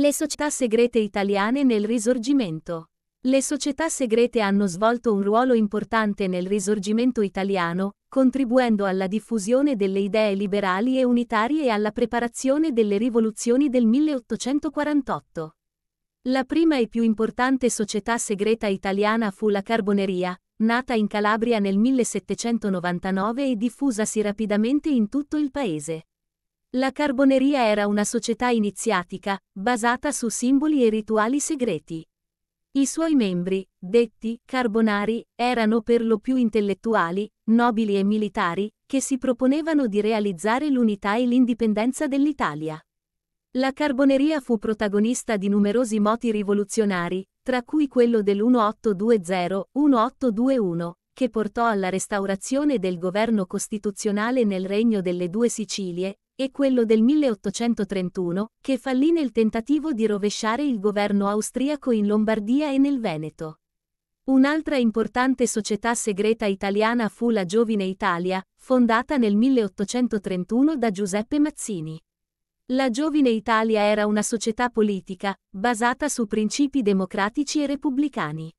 Le società segrete italiane nel risorgimento. Le società segrete hanno svolto un ruolo importante nel risorgimento italiano, contribuendo alla diffusione delle idee liberali e unitarie e alla preparazione delle rivoluzioni del 1848. La prima e più importante società segreta italiana fu la Carboneria, nata in Calabria nel 1799 e diffusasi rapidamente in tutto il paese. La Carboneria era una società iniziatica, basata su simboli e rituali segreti. I suoi membri, detti carbonari, erano per lo più intellettuali, nobili e militari, che si proponevano di realizzare l'unità e l'indipendenza dell'Italia. La Carboneria fu protagonista di numerosi moti rivoluzionari, tra cui quello dell'1820-1821, che portò alla restaurazione del governo costituzionale nel Regno delle Due Sicilie, e quello del 1831, che fallì nel tentativo di rovesciare il governo austriaco in Lombardia e nel Veneto. Un'altra importante società segreta italiana fu la Giovine Italia, fondata nel 1831 da Giuseppe Mazzini. La Giovine Italia era una società politica, basata su principi democratici e repubblicani.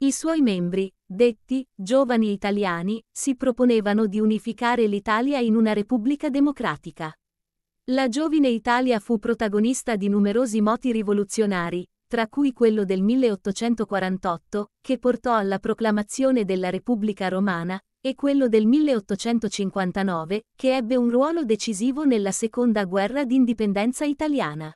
I suoi membri, detti giovani italiani, si proponevano di unificare l'Italia in una repubblica democratica. La giovine Italia fu protagonista di numerosi moti rivoluzionari, tra cui quello del 1848, che portò alla proclamazione della Repubblica Romana, e quello del 1859, che ebbe un ruolo decisivo nella seconda guerra d'indipendenza italiana.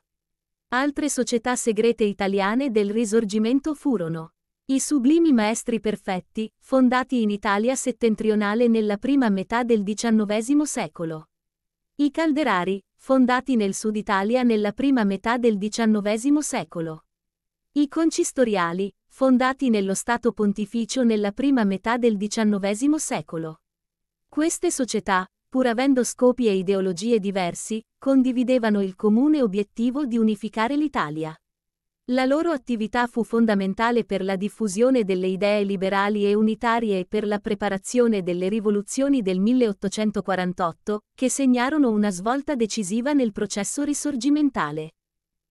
Altre società segrete italiane del Risorgimento furono i sublimi maestri perfetti, fondati in Italia settentrionale nella prima metà del XIX secolo. I calderari, fondati nel sud Italia nella prima metà del XIX secolo. I concistoriali, fondati nello Stato Pontificio nella prima metà del XIX secolo. Queste società, pur avendo scopi e ideologie diversi, condividevano il comune obiettivo di unificare l'Italia. La loro attività fu fondamentale per la diffusione delle idee liberali e unitarie e per la preparazione delle rivoluzioni del 1848, che segnarono una svolta decisiva nel processo risorgimentale.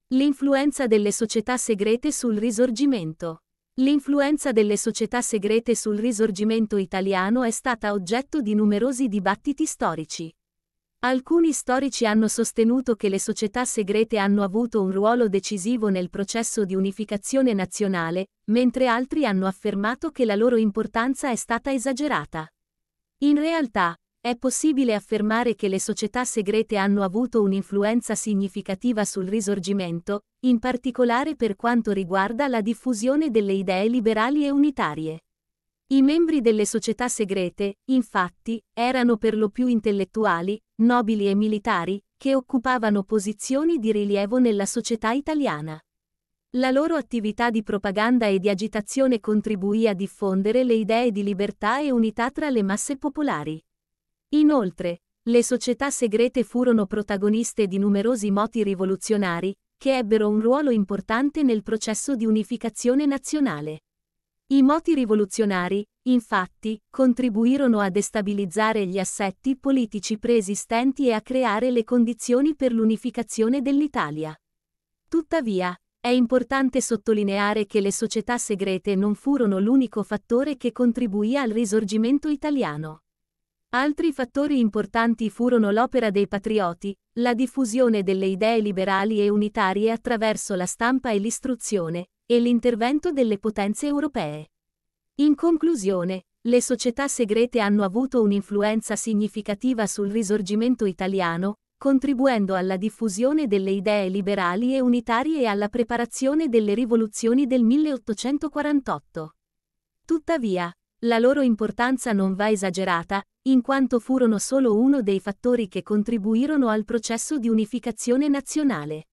L'influenza delle società segrete sul risorgimento. L'influenza delle società segrete sul risorgimento italiano è stata oggetto di numerosi dibattiti storici. Alcuni storici hanno sostenuto che le società segrete hanno avuto un ruolo decisivo nel processo di unificazione nazionale, mentre altri hanno affermato che la loro importanza è stata esagerata. In realtà, è possibile affermare che le società segrete hanno avuto un'influenza significativa sul risorgimento, in particolare per quanto riguarda la diffusione delle idee liberali e unitarie. I membri delle società segrete, infatti, erano per lo più intellettuali, nobili e militari, che occupavano posizioni di rilievo nella società italiana. La loro attività di propaganda e di agitazione contribuì a diffondere le idee di libertà e unità tra le masse popolari. Inoltre, le società segrete furono protagoniste di numerosi moti rivoluzionari, che ebbero un ruolo importante nel processo di unificazione nazionale. I moti rivoluzionari, infatti, contribuirono a destabilizzare gli assetti politici preesistenti e a creare le condizioni per l'unificazione dell'Italia. Tuttavia, è importante sottolineare che le società segrete non furono l'unico fattore che contribuì al risorgimento italiano. Altri fattori importanti furono l'opera dei patrioti, la diffusione delle idee liberali e unitarie attraverso la stampa e l'istruzione, e l'intervento delle potenze europee. In conclusione, le società segrete hanno avuto un'influenza significativa sul risorgimento italiano, contribuendo alla diffusione delle idee liberali e unitarie e alla preparazione delle rivoluzioni del 1848. Tuttavia, la loro importanza non va esagerata, in quanto furono solo uno dei fattori che contribuirono al processo di unificazione nazionale.